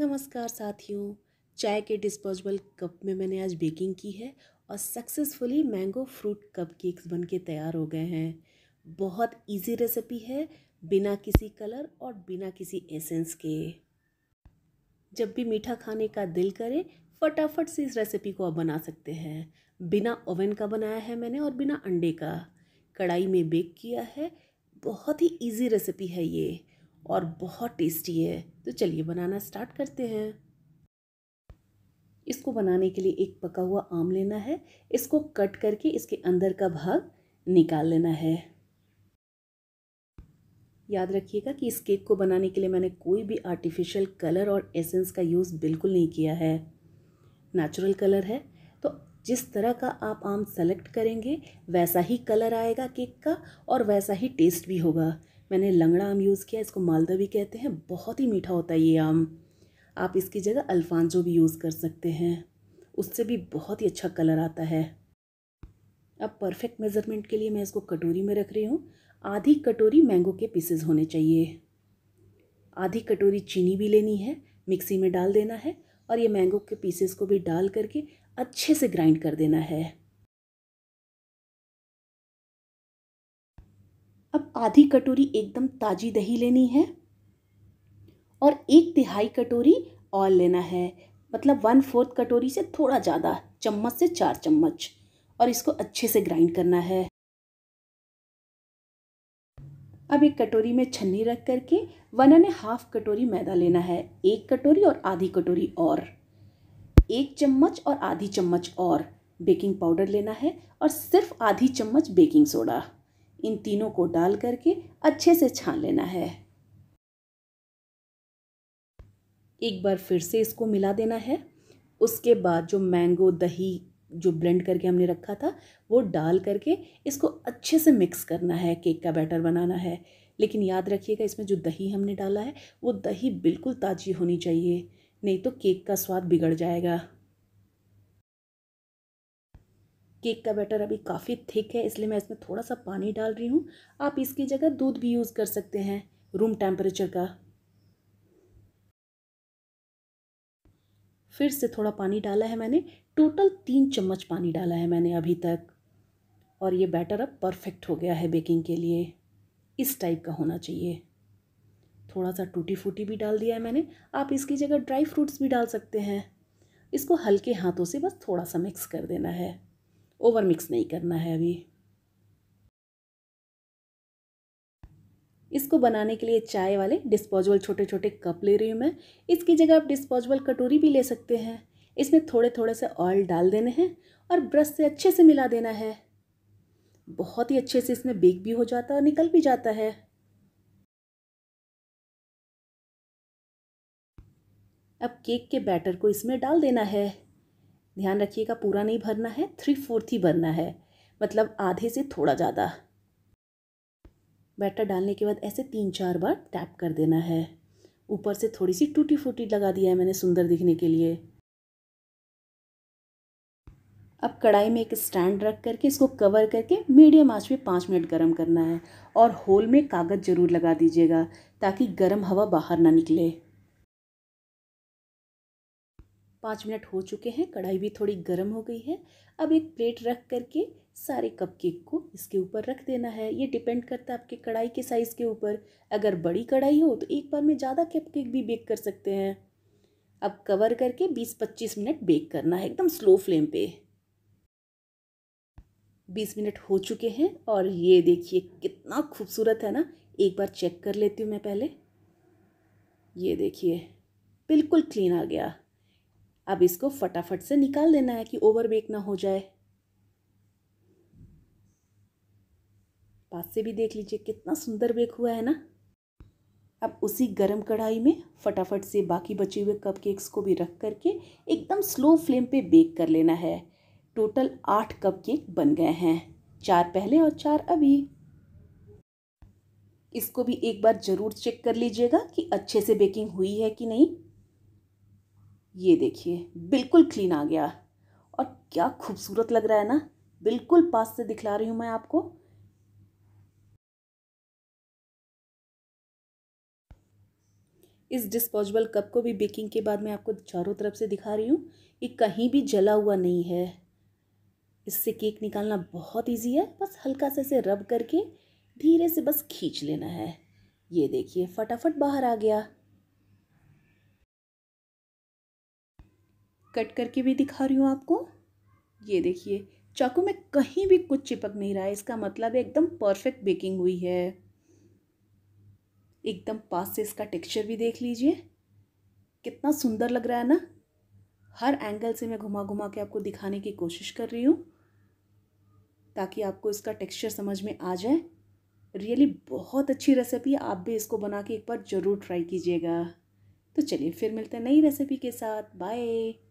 नमस्कार साथियों चाय के डिस्पोजेबल कप में मैंने आज बेकिंग की है और successfully mango fruit cupcakes बन के तैयार हो गए हैं बहुत इजी रेसिपी है बिना किसी कलर और बिना किसी एसेंस के जब भी मीठा खाने का दिल करे फटाफट से इस रेसिपी को आप बना सकते हैं बिना ओवन का बनाया है मैंने और बिना अंडे का कढ़ाई में बेक किया है बहुत ही इजी रेसिपी है ये और बहुत टेस्टी है तो चलिए बनाना स्टार्ट करते हैं इसको बनाने के लिए एक पका हुआ आम लेना है इसको कट करके इसके अंदर का भाग निकाल लेना है याद रखिएगा कि इस केक को बनाने के लिए मैंने कोई भी आर्टिफिशियल कलर और एसेंस का यूज़ बिल्कुल नहीं किया है नेचुरल कलर है तो जिस तरह का आप आम सेलेक्ट करेंगे वैसा ही कलर आएगा केक का और वैसा ही टेस्ट भी होगा मैंने लंगड़ा आम यूज़ किया इसको मालदा भी कहते हैं बहुत ही मीठा होता है ये आम आप इसकी जगह अल्फांजो भी यूज़ कर सकते हैं उससे भी बहुत ही अच्छा कलर आता है अब परफेक्ट मेज़रमेंट के लिए मैं इसको कटोरी में रख रही हूँ आधी कटोरी मैंगो के पीसेस होने चाहिए आधी कटोरी चीनी भी लेनी है मिक्सी में डाल देना है और ये मैंगो के पीसेस को भी डाल करके अच्छे से ग्राइंड कर देना है अब आधी कटोरी एकदम ताज़ी दही लेनी है और एक तिहाई कटोरी ऑयल लेना है मतलब वन फोर्थ कटोरी से थोड़ा ज़्यादा चम्मच से चार चम्मच और इसको अच्छे से ग्राइंड करना है अब एक कटोरी में छन्नी रख करके वन एंड हाफ कटोरी मैदा लेना है एक कटोरी और आधी कटोरी और एक चम्मच और आधी चम्मच और बेकिंग पाउडर लेना है और सिर्फ आधी चम्मच बेकिंग सोडा इन तीनों को डाल करके अच्छे से छान लेना है एक बार फिर से इसको मिला देना है उसके बाद जो मैंगो दही जो ब्लेंड करके हमने रखा था वो डाल करके इसको अच्छे से मिक्स करना है केक का बैटर बनाना है लेकिन याद रखिएगा इसमें जो दही हमने डाला है वो दही बिल्कुल ताज़ी होनी चाहिए नहीं तो केक का स्वाद बिगड़ जाएगा केक का बैटर अभी काफ़ी थिक है इसलिए मैं इसमें थोड़ा सा पानी डाल रही हूँ आप इसकी जगह दूध भी यूज़ कर सकते हैं रूम टेम्परेचर का फिर से थोड़ा पानी डाला है मैंने टोटल तीन चम्मच पानी डाला है मैंने अभी तक और ये बैटर अब परफेक्ट हो गया है बेकिंग के लिए इस टाइप का होना चाहिए थोड़ा सा टूटी फूटी भी डाल दिया है मैंने आप इसकी जगह ड्राई फ्रूट्स भी डाल सकते हैं इसको हल्के हाथों से बस थोड़ा सा मिक्स कर देना है ओवर मिक्स नहीं करना है अभी इसको बनाने के लिए चाय वाले डिस्पोजेबल छोटे छोटे कप ले रही हूँ मैं इसकी जगह आप डिस्पोजेबल कटोरी भी ले सकते हैं इसमें थोड़े थोड़े से ऑयल डाल देने हैं और ब्रश से अच्छे से मिला देना है बहुत ही अच्छे से इसमें बेक भी हो जाता है और निकल भी जाता है अब केक के बैटर को इसमें डाल देना है ध्यान रखिएगा पूरा नहीं भरना है थ्री फोर्थ ही भरना है मतलब आधे से थोड़ा ज़्यादा बैटर डालने के बाद ऐसे तीन चार बार टैप कर देना है ऊपर से थोड़ी सी टूटी फूटी लगा दिया है मैंने सुंदर दिखने के लिए अब कढ़ाई में एक स्टैंड रख करके इसको कवर करके मीडियम आंच पे पाँच मिनट गर्म करना है और होल में कागज़ ज़रूर लगा दीजिएगा ताकि गर्म हवा बाहर ना निकले पाँच मिनट हो चुके हैं कढ़ाई भी थोड़ी गर्म हो गई है अब एक प्लेट रख करके सारे कप केक को इसके ऊपर रख देना है ये डिपेंड करता है आपके कढ़ाई के साइज़ के ऊपर अगर बड़ी कढ़ाई हो तो एक बार में ज़्यादा कप केक भी बेक कर सकते हैं अब कवर करके 20-25 मिनट बेक करना है एकदम स्लो फ्लेम पे 20 मिनट हो चुके हैं और ये देखिए कितना खूबसूरत है ना एक बार चेक कर लेती हूँ मैं पहले ये देखिए बिल्कुल क्लीन आ गया अब इसको फटाफट से निकाल देना है कि ओवर बेक ना हो जाए पास से भी देख लीजिए कितना सुंदर बेक हुआ है ना अब उसी गरम कढ़ाई में फटाफट से बाकी बचे हुए कपकेक्स को भी रख करके एकदम स्लो फ्लेम पे बेक कर लेना है टोटल आठ कपकेक बन गए हैं चार पहले और चार अभी इसको भी एक बार ज़रूर चेक कर लीजिएगा कि अच्छे से बेकिंग हुई है कि नहीं ये देखिए बिल्कुल क्लीन आ गया और क्या खूबसूरत लग रहा है ना बिल्कुल पास से दिखला रही हूँ मैं आपको इस डिस्पोजेबल कप को भी बेकिंग के बाद मैं आपको चारों तरफ से दिखा रही हूँ ये कहीं भी जला हुआ नहीं है इससे केक निकालना बहुत इजी है बस हल्का से इसे रब करके धीरे से बस खींच लेना है ये देखिए फटाफट बाहर आ गया कट करके भी दिखा रही हूँ आपको ये देखिए चाकू में कहीं भी कुछ चिपक नहीं रहा है इसका मतलब एकदम परफेक्ट बेकिंग हुई है एकदम पास से इसका टेक्सचर भी देख लीजिए कितना सुंदर लग रहा है ना हर एंगल से मैं घुमा घुमा के आपको दिखाने की कोशिश कर रही हूँ ताकि आपको इसका टेक्सचर समझ में आ जाए रियली बहुत अच्छी रेसिपी है आप भी इसको बना के एक बार ज़रूर ट्राई कीजिएगा तो चलिए फिर मिलते हैं नई रेसिपी के साथ बाय